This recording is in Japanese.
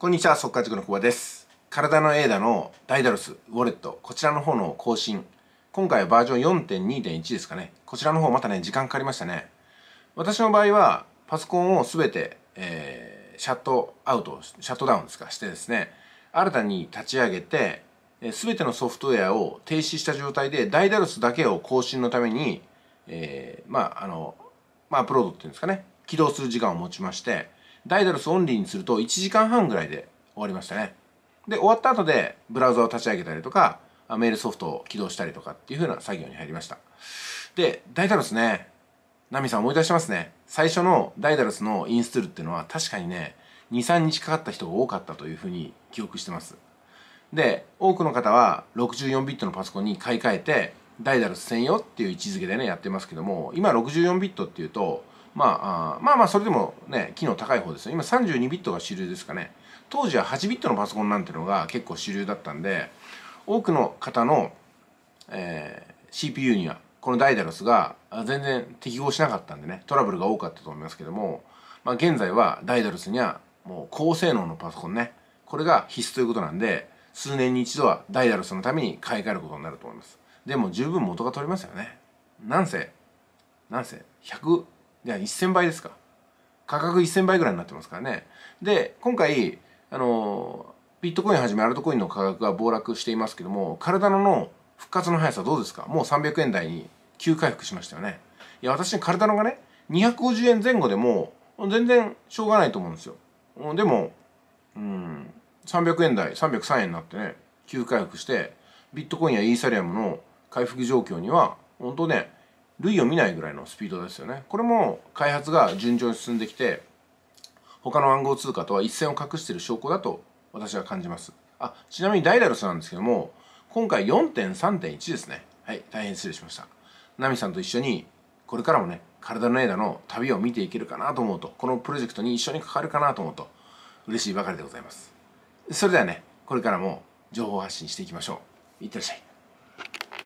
こんにちは、速稼塾の久保です。体のエーダのダイダロス、ウォレット、こちらの方の更新。今回はバージョン4.2.1ですかね。こちらの方またね、時間かかりましたね。私の場合は、パソコンをすべて、えー、シャットアウト、シャットダウンですか、してですね、新たに立ち上げて、すべてのソフトウェアを停止した状態で、ダイダロスだけを更新のために、えー、まあ、あの、まあ、アップロードっていうんですかね、起動する時間を持ちまして、ダイダルスオンリーにすると1時間半ぐらいで終わりましたね。で、終わった後でブラウザを立ち上げたりとか、メールソフトを起動したりとかっていう風な作業に入りました。で、ダイダルスね、ナミさん思い出しますね。最初のダイダルスのインストールっていうのは確かにね、2、3日かかった人が多かったという風に記憶してます。で、多くの方は64ビットのパソコンに買い替えて、ダイダルス専用っていう位置づけでね、やってますけども、今64ビットっていうと、まあ、あまあまあそれでもね機能高い方ですよ今32ビットが主流ですかね当時は8ビットのパソコンなんてのが結構主流だったんで多くの方の、えー、CPU にはこのダイダロスが全然適合しなかったんでねトラブルが多かったと思いますけども、まあ、現在はダイダロスにはもう高性能のパソコンねこれが必須ということなんで数年に一度はダイダロスのために買い替えることになると思いますでも十分元が取れますよねなんせなんせ100じゃあ1000倍ですか価格1000倍ぐらいになってますからねで今回あのビットコインはじめアルトコインの価格が暴落していますけども体の復活の速さどうですかもう300円台に急回復しましたよねいや私体のがね250円前後でも全然しょうがないと思うんですよでもうん300円台303円になってね急回復してビットコインやイーサリアムの回復状況には本当ね類を見ないぐらいのスピードですよねこれも開発が順調に進んできて他の暗号通貨とは一線を画している証拠だと私は感じますあちなみにダイダルスなんですけども今回4.3.1ですねはい大変失礼しましたナミさんと一緒にこれからもね体の枝の旅を見ていけるかなと思うとこのプロジェクトに一緒に関わるかなと思うと嬉しいばかりでございますそれではねこれからも情報発信していきましょういってらっしゃい